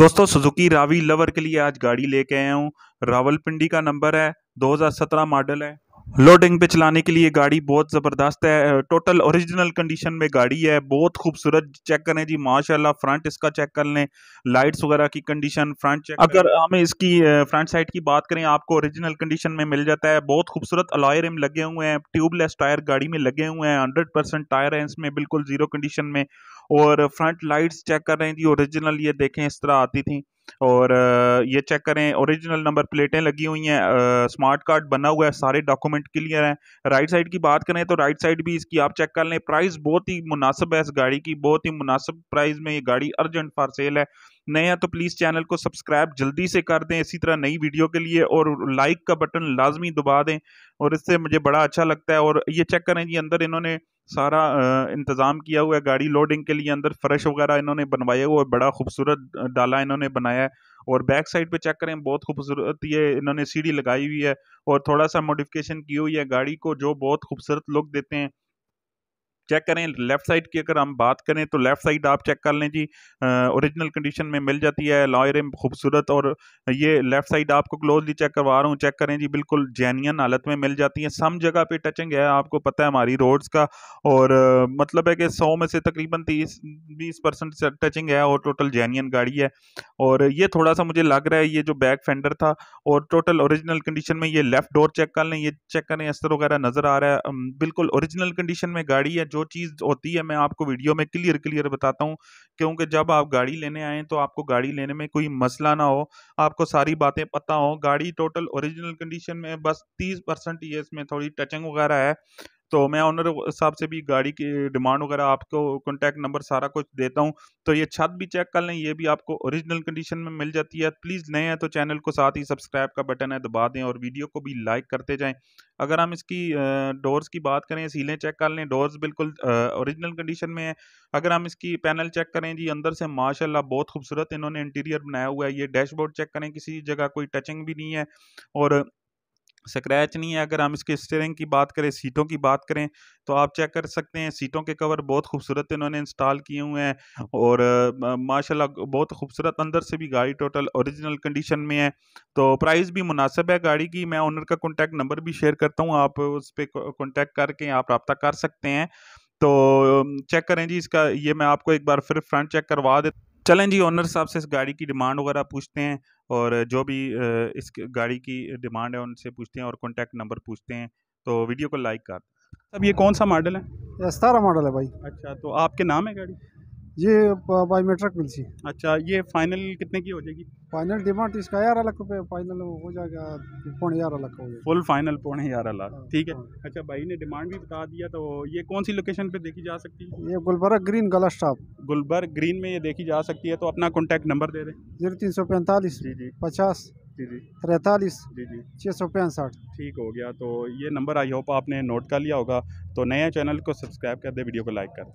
दोस्तों Suzuki Ravi lover के लिए आज गाड़ी लेके आया हूँ रावलपिंडी का नंबर है 2017 मॉडल है लोडिंग पे चलाने के लिए गाड़ी बहुत ज़बरदस्त है टोटल ओरिजिनल कंडीशन में गाड़ी है बहुत खूबसूरत चेक करें जी माशाल्लाह फ्रंट इसका चेक कर लें लाइट्स वगैरह की कंडीशन फ्रंट चेक अगर हमें इसकी फ्रंट साइड की बात करें आपको ओरिजिनल कंडीशन में मिल जाता है बहुत खूबसूरत अलॉय इम लगे हुए हैं ट्यूबलेस टायर गाड़ी में लगे हुए हैं हंड्रेड टायर है इसमें बिल्कुल ज़ीरो कंडीशन में और फ्रंट लाइट्स चेक कर रहे हैं जी ओरिजिनल ये देखें इस तरह आती थी और ये चेक करें ओरिजिनल नंबर प्लेटें लगी हुई हैं स्मार्ट कार्ड बना हुआ है सारे डॉक्यूमेंट क्लियर हैं राइट साइड की बात करें तो राइट साइड भी इसकी आप चेक कर लें प्राइस बहुत ही मुनासब है इस गाड़ी की बहुत ही मुनासब प्राइस में ये गाड़ी अर्जेंट फॉर सेल है नए हैं तो प्लीज़ चैनल को सब्सक्राइब जल्दी से कर दें इसी तरह नई वीडियो के लिए और लाइक का बटन लाजमी दबा दें और इससे मुझे बड़ा अच्छा लगता है और ये चेक करें जी अंदर इन्होंने सारा इंतज़ाम किया हुआ है गाड़ी लोडिंग के लिए अंदर फ्रेश वगैरह इन्होंने बनवाया हुआ है बड़ा खूबसूरत डाला इन्होंने बनाया है और बैक साइड पे चेक करें बहुत खूबसूरत ये इन्होंने सीढ़ी लगाई हुई है और थोड़ा सा मॉडिफिकेशन की हुई है गाड़ी को जो बहुत खूबसूरत लुक देते हैं चेक करें लेफ़्ट साइड की अगर हम बात करें तो लेफ़्ट साइड आप चेक कर लें जी ओरिजिनल कंडीशन में मिल जाती है लॉयर खूबसूरत और ये लेफ़्ट साइड आपको क्लोजली चेक करवा रहा हूँ चेक करें जी बिल्कुल जैनियन हालत में मिल जाती है सम जगह पे टचिंग है आपको पता है हमारी रोड्स का और आ, मतलब है कि सौ में से तकरीबन तीस बीस परसेंट टचिंग है और टोटल जैनियन गाड़ी है और ये थोड़ा सा मुझे लग रहा है ये जो बैक फेंडर था और टोटल ओरिजिनल कंडीशन में ये लेफ़्ट डोर चेक कर लें ये चेक करें अस्तर वगैरह नज़र आ रहा है बिल्कुल ओरिजिनल कंडीशन में गाड़ी है जो चीज़ होती है मैं आपको वीडियो में क्लियर क्लियर बताता हूँ क्योंकि जब आप गाड़ी लेने आए तो आपको गाड़ी लेने में कोई मसला ना हो आपको सारी बातें पता हो गाड़ी टोटल ओरिजिनल कंडीशन में बस तीस परसेंट ये इसमें थोड़ी टचिंग वगैरह है तो मैं ऑनर साहब से भी गाड़ी की डिमांड वगैरह आपको कॉन्टैक्ट नंबर सारा कुछ देता हूँ तो ये छत भी चेक कर लें ये भी आपको ओरिजिनल कंडीशन में मिल जाती है प्लीज़ नए हैं तो चैनल को साथ ही सब्सक्राइब का बटन है दबा दें और वीडियो को भी लाइक करते जाएँ अगर हम इसकी डोर्स की बात करें सीलें चेक कर लें डोर्स बिल्कुल ओरिजिनल कंडीशन में है अगर हम इसकी पैनल चेक करें जी अंदर से माशाल्लाह बहुत खूबसूरत इन्होंने इंटीरियर बनाया हुआ है ये डैशबोर्ड चेक करें किसी जगह कोई टचिंग भी नहीं है और स्क्रैच नहीं है अगर हम इसके स्टेयरिंग की बात करें सीटों की बात करें तो आप चेक कर सकते हैं सीटों के कवर बहुत खूबसूरत इन्होंने इंस्टॉल किए हुए हैं और माशाल्लाह बहुत खूबसूरत अंदर से भी गाड़ी टोटल ओरिजिनल कंडीशन में है तो प्राइस भी मुनासिब है गाड़ी की मैं ओनर का कॉन्टैक्ट नंबर भी शेयर करता हूँ आप उस पर कॉन्टैक्ट करके आप रबता कर सकते हैं तो चेक करें जी इसका ये मैं आपको एक बार फिर फ्रंट चेक करवा देता चलें जी ऑनर साहब से इस गाड़ी की डिमांड वगैरह पूछते हैं और जो भी इस गाड़ी की डिमांड है उनसे पूछते हैं और कॉन्टैक्ट नंबर पूछते हैं तो वीडियो को लाइक कर अब ये कौन सा मॉडल है सतारा मॉडल है भाई अच्छा तो आपके नाम है गाड़ी ये बायोमेट्रिक मिल सी अच्छा ये फाइनल कितने की हो जाएगी फाइनल डिमांड इसका ग्यारह लाख रुपये फाइनल हो जाएगा पौने ग्यारह लाख हो फुल फाइनल पौने ग्यारह हाँ, लाख ठीक है हाँ। अच्छा भाई ने डिमांड भी बता दिया तो ये कौन सी लोकेशन पे देखी जा सकती है ये गुलबर्ग ग्रीन गला स्टॉप गुलबर्ग ग्रीन में ये देखी जा सकती है तो अपना कॉन्टैक्ट नंबर दे दें जीरो तीन सौ पैंतालीस जी जी पचास जी जी तैंतालीस जी जी छः सौ पैंसठ ठीक हो गया तो ये नंबर आई होप आपने नोट कर लिया होगा तो नया चैनल को सब्सक्राइब कर दे वीडियो को लाइक कर